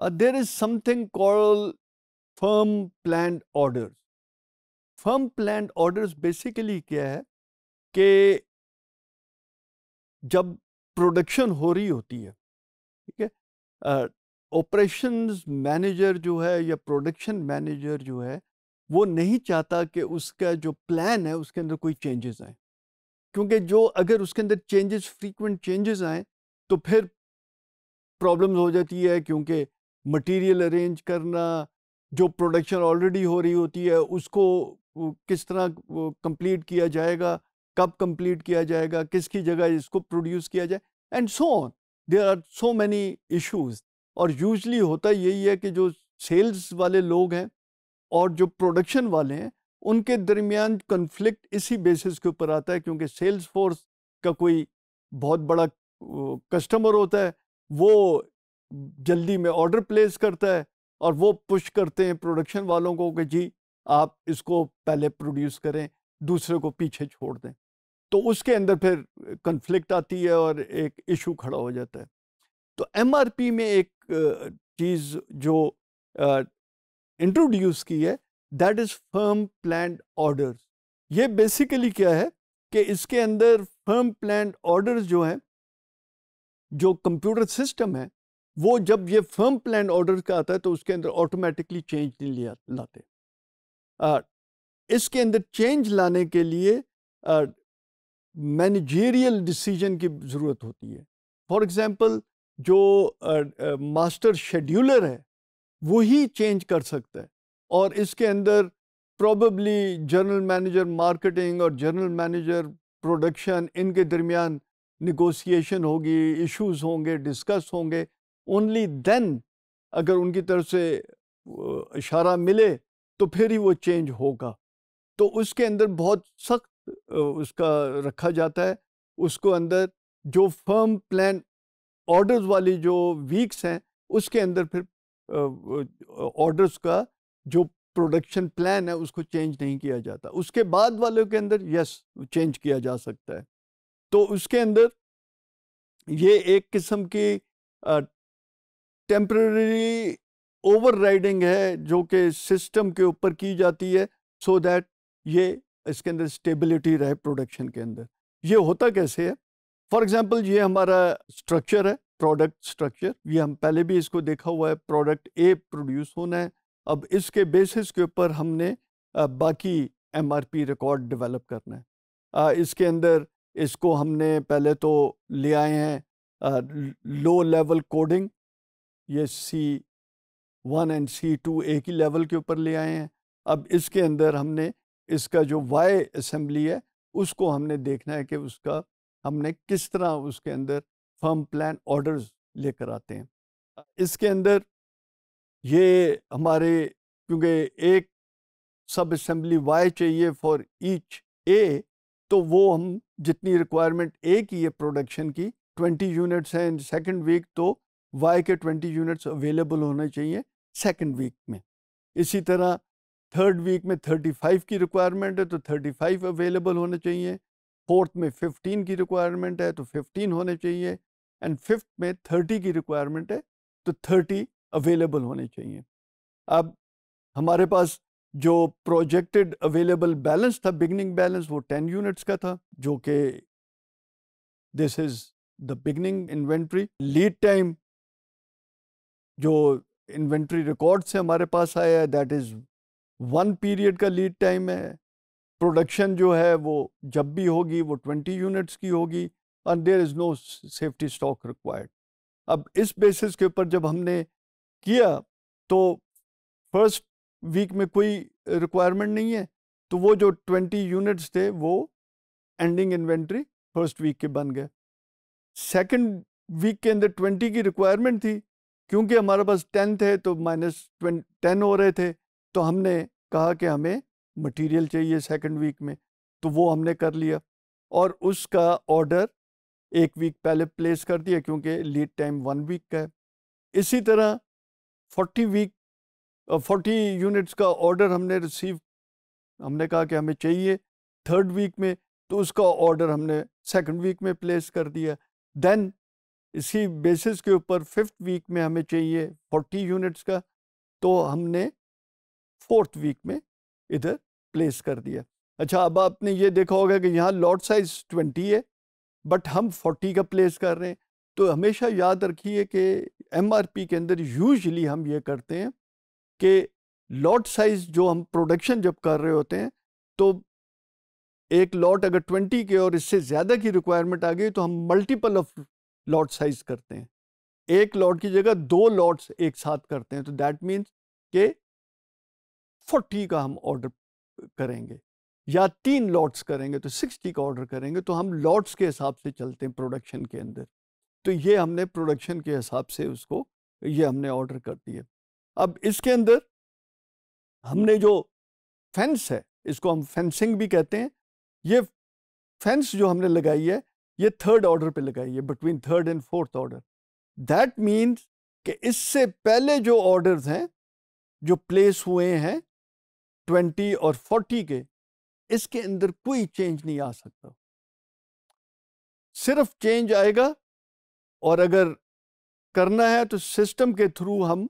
uh, there is something called firm planned orders. Firm plan orders basically क्या है कि जब प्रोडक्शन हो रही होती है ठीक है ऑपरेशंस मैनेजर जो है या प्रोडक्शन मैनेजर जो है वो नहीं चाहता कि उसका जो प्लान है उसके अंदर कोई चेंजेस आए क्योंकि जो अगर उसके अंदर चेंजेस फ्रीक्वेंट चेंजेस आए तो फिर प्रॉब्लम्स हो जाती है क्योंकि मटेरियल अरेंज करना जो प्रोडक्शन ऑलरेडी हो रही होती है उसको किस तरह कंप्लीट किया जाएगा कब कंप्लीट किया जाएगा किसकी जगह इसको प्रोड्यूस किया जाए and so on there are so many issues और यूजली होता यही है कि जो सेल्स वाले लोग हैं और जो प्रोडक्शन वाले हैं उनके दरमियान कन्फ्लिक्ट इसी बेसिस के ऊपर आता है क्योंकि सेल्स फोर्स का कोई बहुत बड़ा कस्टमर होता है वो जल्दी में ऑर्डर प्लेस करता है और वो पुश करते हैं प्रोडक्शन वालों को कि जी आप इसको पहले प्रोड्यूस करें दूसरे को पीछे छोड़ दें तो उसके अंदर फिर कन्फ्लिक्ट आती है और एक इशू खड़ा हो जाता है तो एम में एक चीज़ जो इंट्रोड्यूस की है that is firm plan orders ये बेसिकली क्या है कि इसके अंदर फर्म प्लान ऑर्डर्स जो हैं जो कंप्यूटर सिस्टम है वो जब ये फर्म प्लान ऑर्डर का आता है तो उसके अंदर ऑटोमेटिकली चेंज नहीं लिया लाते इसके अंदर चेंज लाने के लिए मैनेजेरियल डिसीजन की ज़रूरत होती है फॉर एग्ज़ाम्पल जो मास्टर शेड्यूलर है वही चेंज कर सकता है और इसके अंदर प्रॉबली जनरल मैनेजर मार्केटिंग और जनरल मैनेजर प्रोडक्शन इनके दरमियान निगोसिएशन होगी इश्यूज होंगे डिस्कस होंगे ओनली देन अगर उनकी तरफ से इशारा मिले तो फिर ही वो चेंज होगा तो उसके अंदर बहुत सख्त उसका रखा जाता है उसको अंदर जो फर्म प्लान ऑर्डर्स वाली जो वीक्स हैं उसके अंदर फिर ऑर्डर्स का जो प्रोडक्शन प्लान है उसको चेंज नहीं किया जाता उसके बाद वालों के अंदर यस चेंज किया जा सकता है तो उसके अंदर ये एक किस्म की टेम्प्रेरी ओवर राइडिंग है जो कि सिस्टम के ऊपर की जाती है सो so दैट ये इसके अंदर स्टेबिलिटी रहे प्रोडक्शन के अंदर ये होता कैसे है फॉर एग्जांपल ये हमारा स्ट्रक्चर है प्रोडक्ट स्ट्रक्चर ये हम पहले भी इसको देखा हुआ है प्रोडक्ट ए प्रोड्यूस होना है अब इसके बेसिस के ऊपर हमने बाकी एमआरपी रिकॉर्ड डेवलप करना है इसके अंदर इसको हमने पहले तो ले आए हैं लो लेवल कोडिंग ये C one and C two एक ही लेवल के ऊपर ले आए हैं अब इसके अंदर हमने इसका जो वाई असम्बली है उसको हमने देखना है कि उसका हमने किस तरह उसके अंदर फर्म प्लान ऑर्डर्स लेकर आते हैं इसके अंदर ये हमारे क्योंकि एक सब असम्बली वाई चाहिए फॉर ईच ए तो वो हम जितनी रिक्वायरमेंट ए की है प्रोडक्शन की 20 यूनिट्स हैं इन सेकंड वीक तो वाई के ट्वेंटी यूनिट्स अवेलेबल होने चाहिए सेकेंड वीक में इसी तरह थर्ड वीक में थर्टी फाइव की रिक्वायरमेंट है तो थर्टी फाइव अवेलेबल होने चाहिए फोर्थ में फिफ्टीन की रिक्वायरमेंट है तो फिफ्टीन होने चाहिए एंड फिफ्थ में थर्टी की रिक्वायरमेंट है तो थर्टी अवेलेबल होने चाहिए अब हमारे पास जो प्रोजेक्टेड अवेलेबल बैलेंस था बिगनिंग बैलेंस वो टेन यूनिट्स का था जो कि this is the beginning inventory lead time जो इन्वेंट्री रिकॉर्ड से हमारे पास आया है दैट इज़ वन पीरियड का लीड टाइम है प्रोडक्शन जो है वो जब भी होगी वो ट्वेंटी यूनिट्स की होगी and there is no safety stock required अब इस बेसिस के ऊपर जब हमने किया तो फर्स्ट वीक में कोई रिक्वायरमेंट नहीं है तो वो जो ट्वेंटी यूनिट्स थे वो एंडिंग इन्वेंट्री फर्स्ट वीक के बन गए सेकंड वीक के अंदर ट्वेंटी की रिक्वायरमेंट थी क्योंकि हमारे पास टेन थे तो माइनस टेन हो रहे थे तो हमने कहा कि हमें मटेरियल चाहिए सेकंड वीक में तो वो हमने कर लिया और उसका ऑर्डर एक वीक पहले प्लेस कर दिया क्योंकि लीड टाइम वन वीक का है इसी तरह फोर्टी वीक फोर्टी यूनिट्स का ऑर्डर हमने रिसीव हमने कहा कि हमें चाहिए थर्ड वीक में तो उसका ऑर्डर हमने सेकंड वीक में प्लेस कर दिया देन इसी बेसिस के ऊपर फिफ्थ वीक में हमें चाहिए फोर्टी यूनिट्स का तो हमने फोर्थ वीक में इधर प्लेस कर दिया अच्छा अब आपने ये देखा होगा कि यहाँ लॉट साइज ट्वेंटी है बट हम फोर्टी का प्लेस कर रहे हैं तो हमेशा याद रखिए कि एमआरपी के अंदर यूजली हम ये करते हैं कि लॉट साइज जो हम प्रोडक्शन जब कर रहे होते हैं तो एक लॉट अगर ट्वेंटी के और इससे ज़्यादा की रिक्वायरमेंट आ गई तो हम मल्टीपल ऑफ लॉट साइज करते हैं एक लॉट की जगह दो लॉट्स एक साथ करते हैं तो दैट मीन्स के फोर्टी का हम ऑर्डर करेंगे या तीन लॉट्स करेंगे तो सिक्सटी का ऑर्डर करेंगे तो हम लॉट्स के हिसाब से चलते हैं प्रोडक्शन के अंदर तो ये हमने प्रोडक्शन के हिसाब से उसको ये हमने ऑर्डर कर दिए अब इसके अंदर हमने जो फेंस है इसको हम फेंसिंग भी कहते हैं ये फेंस जो हमने लगाई है ये थर्ड ऑर्डर पे लगाइए between third and fourth order that means कि इससे पहले जो ऑर्डर्स हैं जो प्लेस हुए हैं ट्वेंटी और फोर्टी के इसके अंदर कोई चेंज नहीं आ सकता सिर्फ चेंज आएगा और अगर करना है तो सिस्टम के थ्रू हम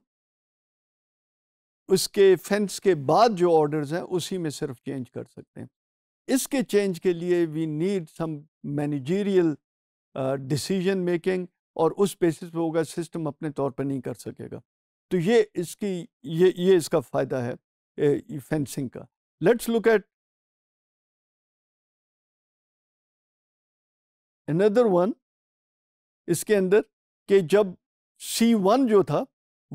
उसके फेंस के बाद जो ऑर्डर्स हैं उसी में सिर्फ चेंज कर सकते हैं इसके चेंज के लिए we need some managerial decision making और उस बेसिस पे होगा सिस्टम अपने तौर पर नहीं कर सकेगा तो ये इसकी ये ये इसका फ़ायदा है फेंसिंग का let's look at another one इसके अंदर कि जब सी वन जो था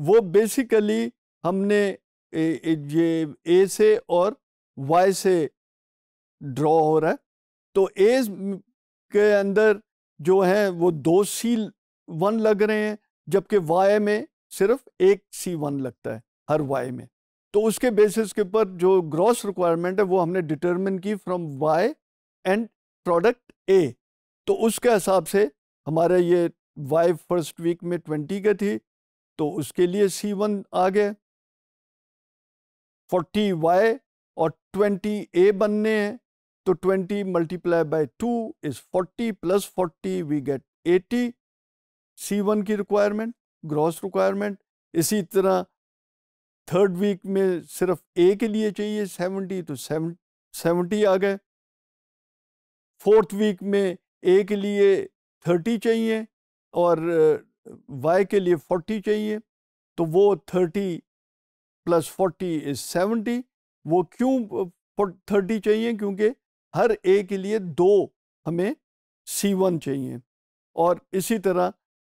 वो बेसिकली हमने ए, ए, ये ए से और वाई से ड्रॉ हो रहा है तो एज के अंदर जो है वो दो सी वन लग रहे हैं जबकि वाई में सिर्फ एक सी वन लगता है हर वाई में तो उसके बेसिस के ऊपर जो ग्रॉस रिक्वायरमेंट है वो हमने डिटरमिन की from Y and product A तो उसके हिसाब से हमारे ये वाई फर्स्ट वीक में ट्वेंटी का थी तो उसके लिए सी वन आ गए फोर्टी वाई और ट्वेंटी ए बनने हैं तो 20 multiply by two is 40 plus 40 we get 80 C1 की रिक्वायरमेंट ग्रॉस रिक्वायरमेंट इसी तरह थर्ड वीक में सिर्फ ए के लिए चाहिए 70 तो 70 आ गए फोर्थ वीक में ए के लिए 30 चाहिए और वाई uh, के लिए 40 चाहिए तो वो 30 प्लस 40 इज 70 वो क्यों 30 uh, चाहिए क्योंकि हर ए के लिए दो हमें सी वन चाहिए और इसी तरह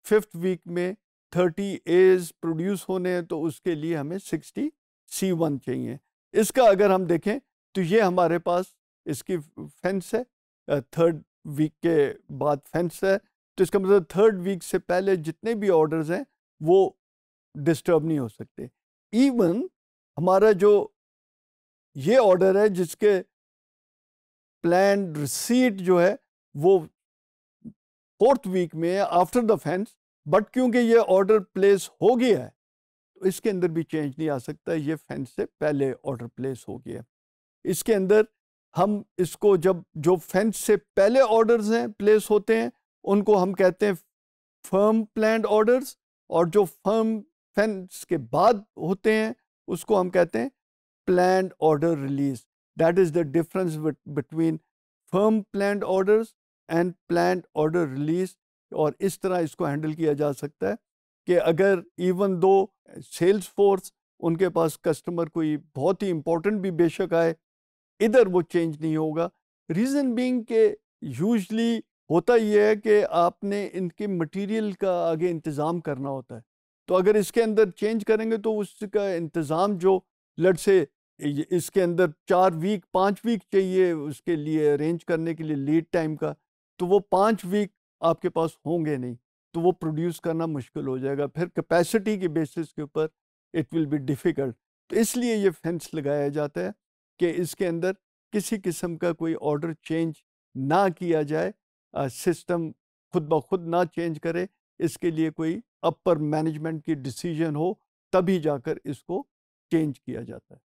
फिफ्थ वीक में थर्टी एज प्रोड्यूस होने हैं तो उसके लिए हमें सिक्सटी सी वन चाहिए इसका अगर हम देखें तो ये हमारे पास इसकी फेंस है थर्ड वीक के बाद फेंस है तो इसका मतलब थर्ड वीक से पहले जितने भी ऑर्डर्स हैं वो डिस्टर्ब नहीं हो सकते इवन हमारा जो ये ऑर्डर है जिसके प्लान रिसीट जो है वो फोर्थ वीक में आफ्टर द फेंस बट क्योंकि ये ऑर्डर प्लेस हो गया है तो इसके अंदर भी चेंज नहीं आ सकता ये फेंस से पहले ऑर्डर प्लेस हो गया इसके अंदर हम इसको जब जो फेंस से पहले ऑर्डर्स हैं प्लेस होते हैं उनको हम कहते हैं फर्म प्लान ऑर्डर्स और जो फर्म फेंस के बाद होते हैं उसको हम कहते हैं plan order release That is the difference between firm planned orders and plan order release और इस तरह इसको हैंडल किया जा सकता है कि अगर इवन दो सेल्स फोर्स उनके पास कस्टमर कोई बहुत ही इम्पोर्टेंट भी बेशक आए इधर वो चेंज नहीं होगा रीज़न बीइंग के यूजली होता ये है कि आपने इनके मटेरियल का आगे इंतज़ाम करना होता है तो अगर इसके अंदर चेंज करेंगे तो उसका इंतज़ाम जो लड़ से इसके अंदर चार वीक पाँच वीक चाहिए उसके लिए अरेंज करने के लिए लीड टाइम का तो वो पाँच वीक आपके पास होंगे नहीं तो वो प्रोड्यूस करना मुश्किल हो जाएगा फिर कैपेसिटी के बेसिस के ऊपर इट विल बी डिफ़िकल्ट तो इसलिए ये फेंस लगाया जाता है कि इसके अंदर किसी किस्म का कोई ऑर्डर चेंज ना किया जाए सिस्टम खुद ब खुद ना चेंज करे इसके लिए कोई अपर मैनेजमेंट की डिसीजन हो तभी जाकर इसको चेंज किया जाता है